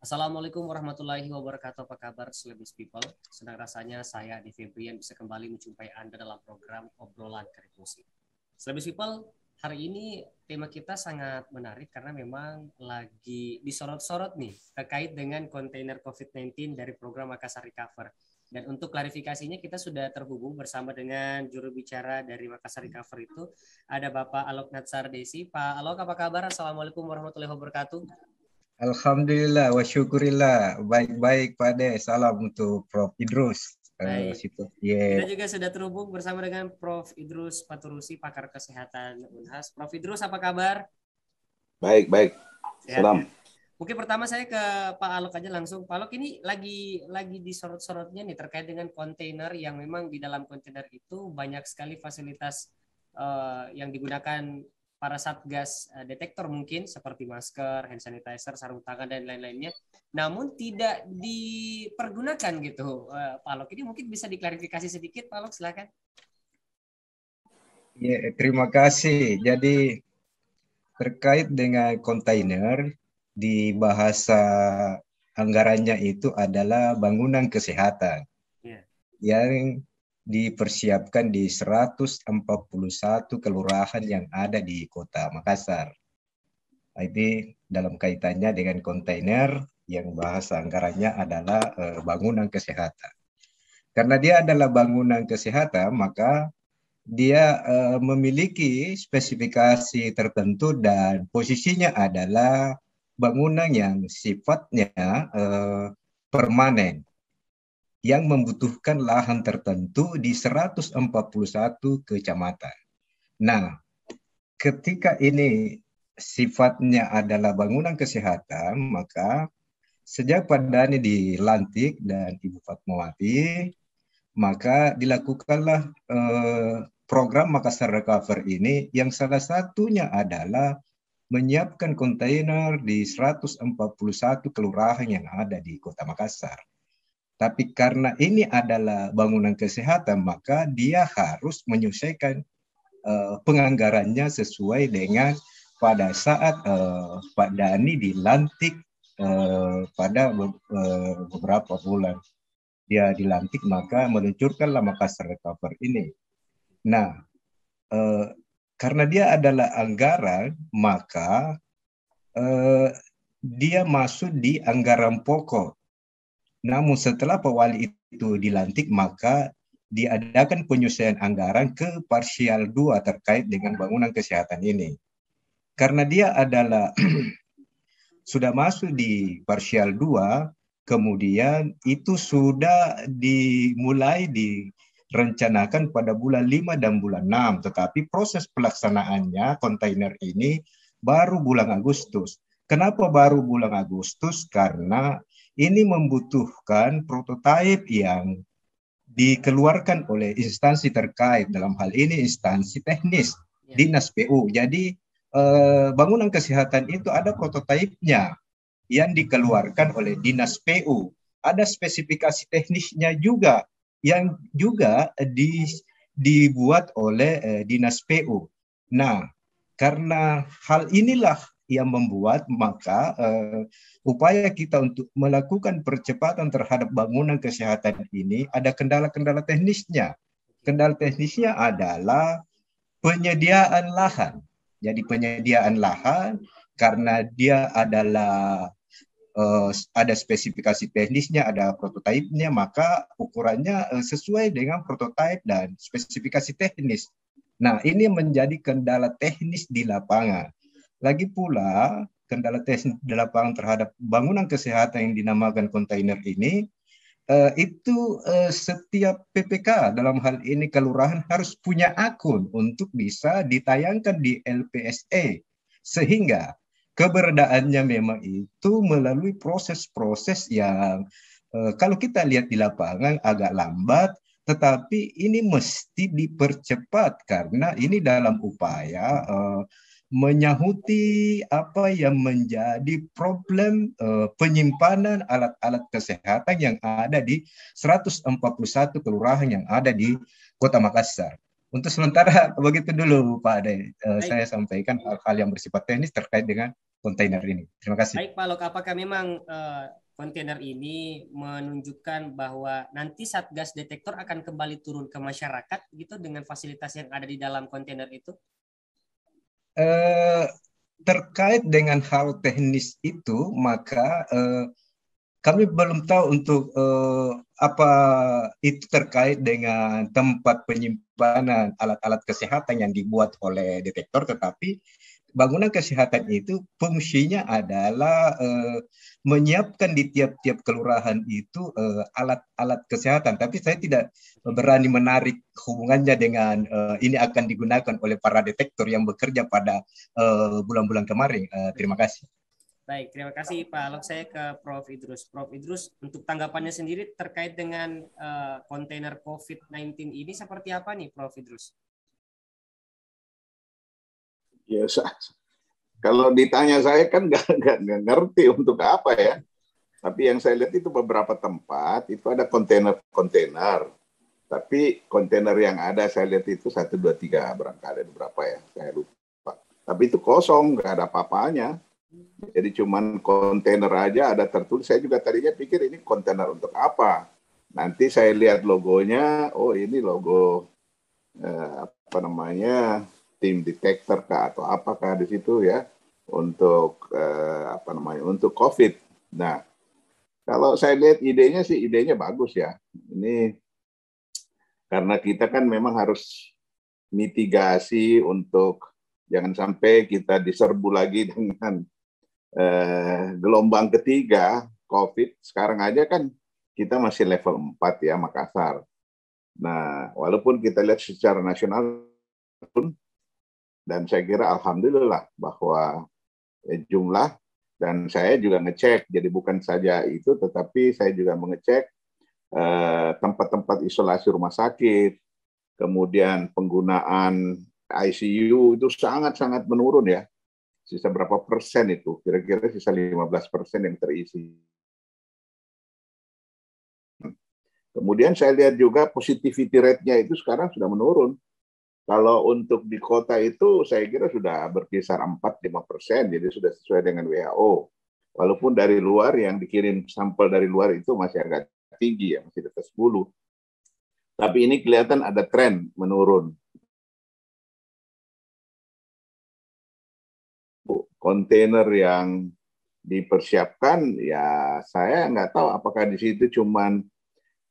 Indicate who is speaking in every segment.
Speaker 1: Assalamualaikum warahmatullahi wabarakatuh. Apa kabar Celebis People? Senang rasanya saya di Febrian bisa kembali menjumpai Anda dalam program obrolan Kreatif. musik. People, hari ini tema kita sangat menarik karena memang lagi disorot-sorot nih terkait dengan kontainer COVID-19 dari program Makassar Recover. Dan untuk klarifikasinya kita sudah terhubung bersama dengan juru bicara dari Makassar Recover itu ada Bapak Alok Natsar Desi. Pak Alok apa kabar? Assalamualaikum warahmatullahi wabarakatuh.
Speaker 2: Alhamdulillah wa syukurillah. Baik-baik Pak De. Salam untuk Prof
Speaker 3: Idrus. Eh, baik. Yeah. Kita juga
Speaker 1: sudah terhubung bersama dengan Prof Idrus Paturusi, pakar kesehatan Unhas. Prof Idrus, apa kabar?
Speaker 3: Baik, baik. Salam.
Speaker 1: Oke, Mungkin pertama saya ke Pak Alok aja langsung. Pak Alok ini lagi lagi disorot-sorotnya nih terkait dengan kontainer yang memang di dalam kontainer itu banyak sekali fasilitas uh, yang digunakan para satgas eh, detektor mungkin seperti masker, hand sanitizer, sarung tangan dan lain-lainnya. Namun tidak dipergunakan gitu. Eh, Pak Lok ini mungkin bisa diklarifikasi sedikit Pak Lok silakan.
Speaker 2: Ya, terima kasih. Jadi terkait dengan kontainer di bahasa anggarannya itu adalah bangunan kesehatan. Ya. Yang dipersiapkan di 141 kelurahan yang ada di kota Makassar. Nah, Itu dalam kaitannya dengan kontainer yang bahasa anggarannya adalah eh, bangunan kesehatan. Karena dia adalah bangunan kesehatan, maka dia eh, memiliki spesifikasi tertentu dan posisinya adalah bangunan yang sifatnya eh, permanen yang membutuhkan lahan tertentu di 141 kecamatan. Nah, ketika ini sifatnya adalah bangunan kesehatan, maka sejak Padani dilantik dan Ibu Fatmawati, maka dilakukanlah eh, program Makassar Recover ini yang salah satunya adalah menyiapkan kontainer di 141 kelurahan yang ada di Kota Makassar tapi karena ini adalah bangunan kesehatan, maka dia harus menyesuaikan uh, eh, penganggarannya sesuai dengan pada saat uh, Pak Dani dilantik uh, pada uh, beberapa bulan. Dia dilantik maka meluncurkanlah Makassar Recover ini. Nah, uh, karena dia adalah anggaran, maka uh, dia masuk di anggaran pokok. Namun setelah pewali itu dilantik maka diadakan penyesuaian anggaran ke parsial 2 terkait dengan bangunan kesehatan ini. Karena dia adalah sudah masuk di parsial 2, kemudian itu sudah dimulai direncanakan pada bulan 5 dan bulan 6, tetapi proses pelaksanaannya kontainer ini baru bulan Agustus. Kenapa baru bulan Agustus? Karena ini membutuhkan prototipe yang dikeluarkan oleh instansi terkait hmm. dalam hal ini instansi teknis ya. dinas PU. Jadi eh, bangunan kesehatan itu ada prototipenya yang dikeluarkan oleh dinas PU. Ada spesifikasi teknisnya juga yang juga di, dibuat oleh eh, dinas PU. Nah, karena hal inilah yang membuat maka uh, upaya kita untuk melakukan percepatan terhadap bangunan kesehatan ini ada kendala-kendala teknisnya. Kendala teknisnya adalah penyediaan lahan. Jadi penyediaan lahan karena dia adalah uh, ada spesifikasi teknisnya, ada prototipenya, maka ukurannya uh, sesuai dengan prototipe dan spesifikasi teknis. Nah, ini menjadi kendala teknis di lapangan. Lagi pula, kendala tes di lapangan terhadap bangunan kesehatan yang dinamakan kontainer ini eh, itu eh, setiap PPK dalam hal ini kelurahan harus punya akun untuk bisa ditayangkan di LPSE sehingga keberadaannya memang itu melalui proses-proses yang eh, kalau kita lihat di lapangan agak lambat tetapi ini mesti dipercepat karena ini dalam upaya uh, menyahuti apa yang menjadi problem uh, penyimpanan alat-alat kesehatan yang ada di 141 kelurahan yang ada di Kota Makassar. Untuk sementara begitu dulu Pak Ade. Uh, saya sampaikan hal-hal yang bersifat teknis terkait dengan kontainer ini. Terima kasih. Baik
Speaker 1: Pak Lok, apakah memang uh, kontainer ini menunjukkan bahwa nanti Satgas Detektor akan kembali turun ke masyarakat gitu dengan fasilitas yang ada di dalam kontainer itu?
Speaker 2: eh, terkait dengan hal teknis itu, maka eh, kami belum tahu untuk eh, apa itu terkait dengan tempat penyimpanan alat-alat kesehatan yang dibuat oleh detektor, tetapi bangunan kesehatan itu fungsinya adalah eh, menyiapkan di tiap-tiap kelurahan itu alat eh, alat-alat kesehatan. Tapi saya tidak berani menarik hubungannya dengan eh, ini akan digunakan oleh para detektor yang bekerja pada eh, bulan-bulan kemarin. terima kasih.
Speaker 1: Baik, terima kasih Pak Alok. Saya ke Prof. Idrus. Prof. Idrus, untuk tanggapannya sendiri terkait dengan kontainer COVID-19 ini seperti apa nih Prof. Idrus?
Speaker 3: ya kalau ditanya saya kan nggak ngerti untuk apa ya. Tapi yang saya lihat itu beberapa tempat itu ada kontainer-kontainer. Tapi kontainer yang ada saya lihat itu satu dua tiga barangkali ada berapa ya saya lupa. Tapi itu kosong nggak ada apa-apanya. Jadi cuman kontainer aja ada tertulis. Saya juga tadinya pikir ini kontainer untuk apa. Nanti saya lihat logonya, oh ini logo eh, apa namanya tim detektor kah atau apakah di situ ya untuk eh, apa namanya untuk COVID. Nah, kalau saya lihat idenya sih idenya bagus ya. Ini karena kita kan memang harus mitigasi untuk jangan sampai kita diserbu lagi dengan eh, gelombang ketiga COVID. Sekarang aja kan kita masih level 4 ya Makassar. Nah, walaupun kita lihat secara nasional pun dan saya kira alhamdulillah bahwa eh, jumlah dan saya juga ngecek, jadi bukan saja itu, tetapi saya juga mengecek tempat eh, tempat-tempat isolasi rumah sakit, kemudian penggunaan ICU itu sangat-sangat menurun ya. Sisa berapa persen itu? Kira-kira sisa 15 persen yang terisi. Kemudian saya lihat juga positivity rate-nya itu sekarang sudah menurun. Kalau untuk di kota itu saya kira sudah berkisar 4-5 persen, jadi sudah sesuai dengan WHO. Walaupun dari luar yang dikirim sampel dari luar itu masih agak tinggi ya, masih di atas 10. Tapi ini kelihatan ada tren menurun. Kontainer yang dipersiapkan, ya saya nggak tahu apakah di situ cuma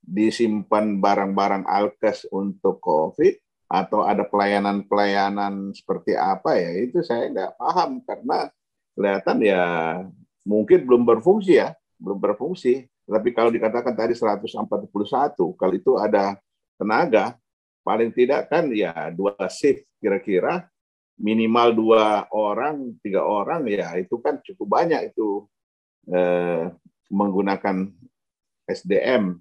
Speaker 3: disimpan barang-barang alkes untuk COVID atau ada pelayanan-pelayanan seperti apa ya itu saya nggak paham karena kelihatan ya mungkin belum berfungsi ya belum berfungsi tapi kalau dikatakan tadi 141 kalau itu ada tenaga paling tidak kan ya dua shift kira-kira minimal dua orang tiga orang ya itu kan cukup banyak itu eh, menggunakan SDM.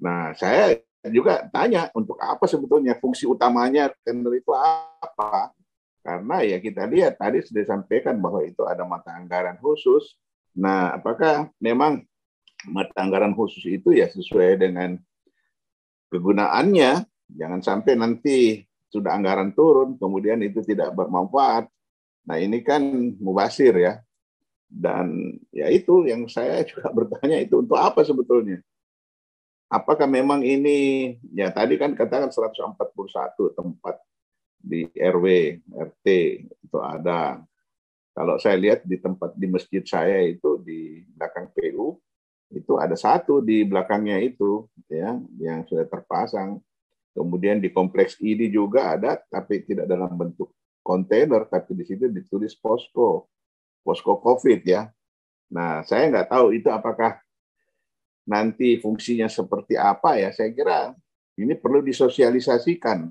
Speaker 3: Nah saya juga tanya untuk apa sebetulnya fungsi utamanya tender itu apa? Karena ya kita lihat tadi sudah disampaikan bahwa itu ada mata anggaran khusus. Nah, apakah memang mata anggaran khusus itu ya sesuai dengan kegunaannya? Jangan sampai nanti sudah anggaran turun kemudian itu tidak bermanfaat. Nah, ini kan mubasir ya. Dan ya itu yang saya juga bertanya itu untuk apa sebetulnya? apakah memang ini ya tadi kan katakan 141 tempat di RW, RT itu ada. Kalau saya lihat di tempat di masjid saya itu di belakang PU itu ada satu di belakangnya itu ya yang sudah terpasang. Kemudian di kompleks ini juga ada tapi tidak dalam bentuk kontainer tapi di situ ditulis posko posko COVID ya. Nah saya nggak tahu itu apakah nanti fungsinya seperti apa ya saya kira ini perlu disosialisasikan.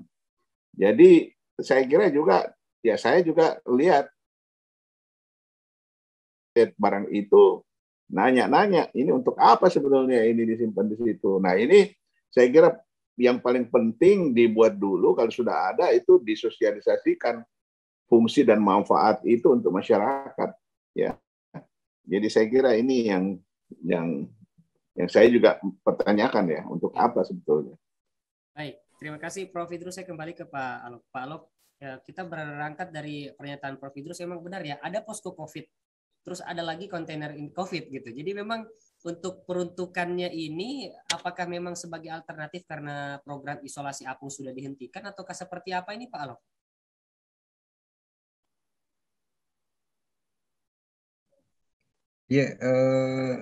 Speaker 3: Jadi saya kira juga ya saya juga lihat barang itu nanya-nanya ini untuk apa sebenarnya ini disimpan di situ. Nah ini saya kira yang paling penting dibuat dulu kalau sudah ada itu disosialisasikan fungsi dan manfaat itu untuk masyarakat ya jadi saya kira ini yang yang yang saya juga pertanyakan ya untuk ya. apa sebetulnya.
Speaker 1: Baik, terima kasih Prof Idrus. Saya kembali ke Pak Alok. Pak Alok, ya, kita berangkat dari pernyataan Prof Idrus memang benar ya, ada posko Covid. Terus ada lagi kontainer Covid gitu. Jadi memang untuk peruntukannya ini apakah memang sebagai alternatif karena program isolasi apung sudah dihentikan ataukah seperti apa ini Pak Alok?
Speaker 2: Ya, yeah, uh,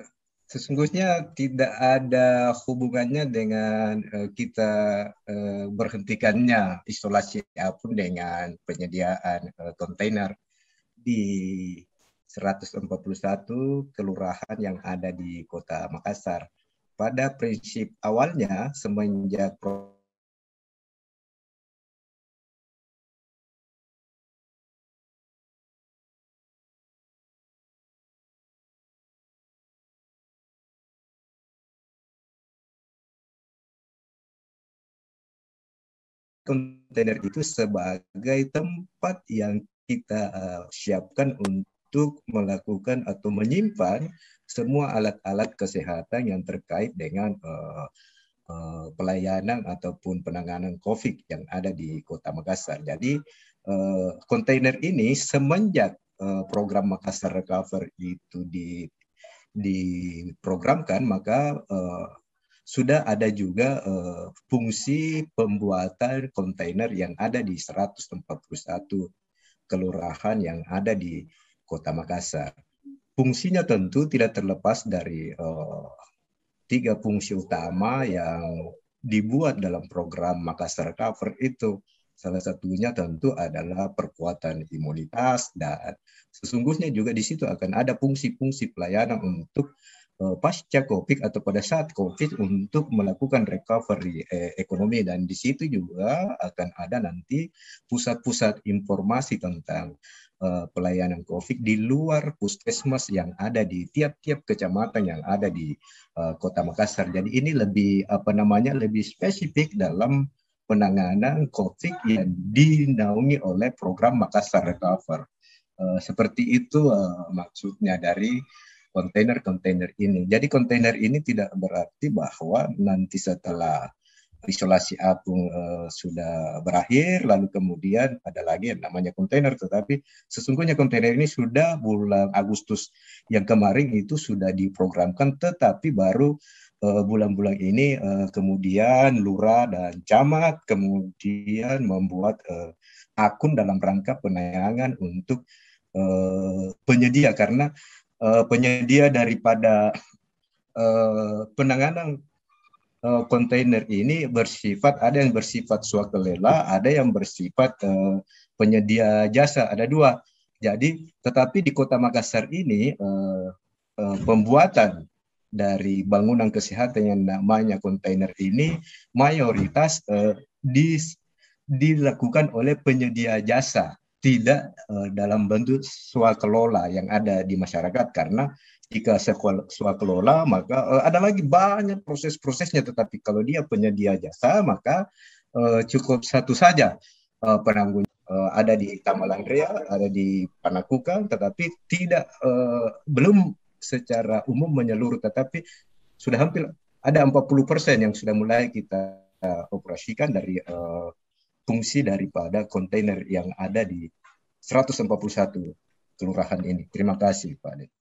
Speaker 2: sesungguhnya tidak ada hubungannya dengan uh, kita uh, berhentikannya isolasi apapun dengan penyediaan uh, kontainer di 141 kelurahan yang ada di Kota Makassar. Pada prinsip awalnya semenjak kontainer itu sebagai tempat yang kita eh, siapkan untuk melakukan atau menyimpan semua alat-alat kesehatan yang terkait dengan eh, eh, pelayanan ataupun penanganan COVID yang ada di Kota Makassar. Jadi kontainer ini semenjak program Makassar Recover itu diprogramkan maka sudah ada juga uh, fungsi pembuatan kontainer yang ada di 141 kelurahan yang ada di Kota Makassar. Fungsinya tentu tidak terlepas dari uh, tiga fungsi utama yang dibuat dalam program Makassar Cover itu. Salah satunya tentu adalah perkuatan imunitas dan sesungguhnya juga di situ akan ada fungsi-fungsi pelayanan untuk Eh, pasca COVID atau pada saat COVID untuk melakukan recovery eh, ekonomi dan di situ juga akan ada nanti pusat-pusat informasi tentang eh, pelayanan COVID di luar puskesmas yang ada di tiap-tiap kecamatan yang ada di Kota Makassar. Jadi ini lebih apa namanya lebih spesifik dalam penanganan COVID yang dinaungi oleh program Makassar Recover. Uh, seperti itu uh, maksudnya dari kontainer-kontainer ini. Jadi kontainer ini tidak berarti bahwa nanti setelah isolasi apung uh, sudah berakhir, lalu kemudian ada lagi yang namanya kontainer. Tetapi sesungguhnya kontainer ini sudah bulan Agustus yang kemarin itu sudah diprogramkan, tetapi baru eh, bulan-bulan uh, ini uh, kemudian lurah dan camat kemudian membuat uh, akun dalam rangka penayangan untuk penyedia karena uh, penyedia daripada uh, penanganan eh, kontainer ini bersifat ada yang bersifat swakelola, ada yang bersifat uh, penyedia jasa, ada dua. Jadi, tetapi di Kota Makassar ini uh, uh, pembuatan dari bangunan kesehatan yang namanya kontainer ini mayoritas uh, di, dilakukan oleh penyedia jasa tidak eh, dalam bentuk swakelola yang ada di masyarakat karena jika swakelola maka eh, ada lagi banyak proses-prosesnya tetapi kalau dia penyedia jasa maka eh, cukup satu saja penanggung ada di Tamalandria, ada di Panakuka tetapi tidak belum secara umum menyeluruh tetapi sudah hampir ada 40% yang sudah mulai kita operasikan dari fungsi daripada kontainer yang ada di 141 kelurahan ini. Terima kasih Pak